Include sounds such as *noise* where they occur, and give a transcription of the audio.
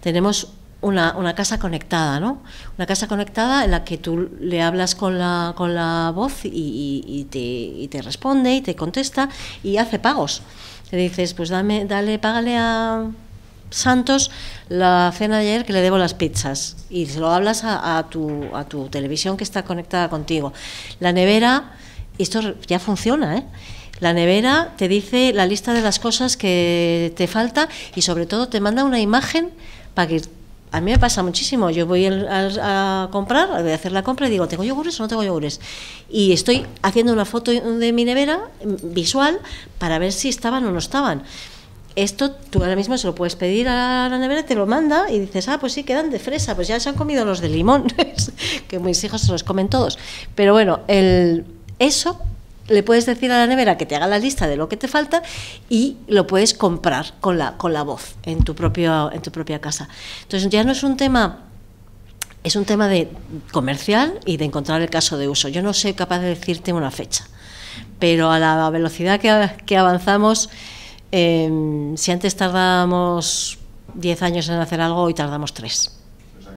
tenemos una, una, casa conectada, ¿no? Una casa conectada en la que tú le hablas con la, con la voz y, te, te, responde y te contesta y hace pagos. te dices, pues dame, dale, págale a Santos la cena de ayer que le debo las pizzas. Y se lo hablas a, a, tu, a tu televisión que está conectada contigo. La nevera, esto ya funciona, ¿eh? La nevera te dice la lista de las cosas que te falta y sobre todo te manda una imagen a mí me pasa muchísimo. Yo voy a, comprar, voy a hacer la compra y digo, ¿tengo yogures o no tengo yogures? Y estoy haciendo una foto de mi nevera mm, visual para ver si estaban o no estaban. Esto tú ahora mismo se lo puedes pedir a la nevera, te lo manda y dices, ah, pues sí, quedan de fresa, pues ya se han comido los de limón, *laughs* que mis hijos se los comen todos. Pero bueno, el, eso le puedes decir a la nevera que te haga la lista de lo que te falta y lo puedes comprar con la, con la voz en tu, propio, en tu propia casa. Entonces ya no es un tema... Es un tema de comercial y de encontrar el caso de uso. Yo no soy capaz de decirte una fecha, pero a la velocidad que, avanzamos, eh, si antes tardábamos 10 años en hacer algo, hoy tardamos 3.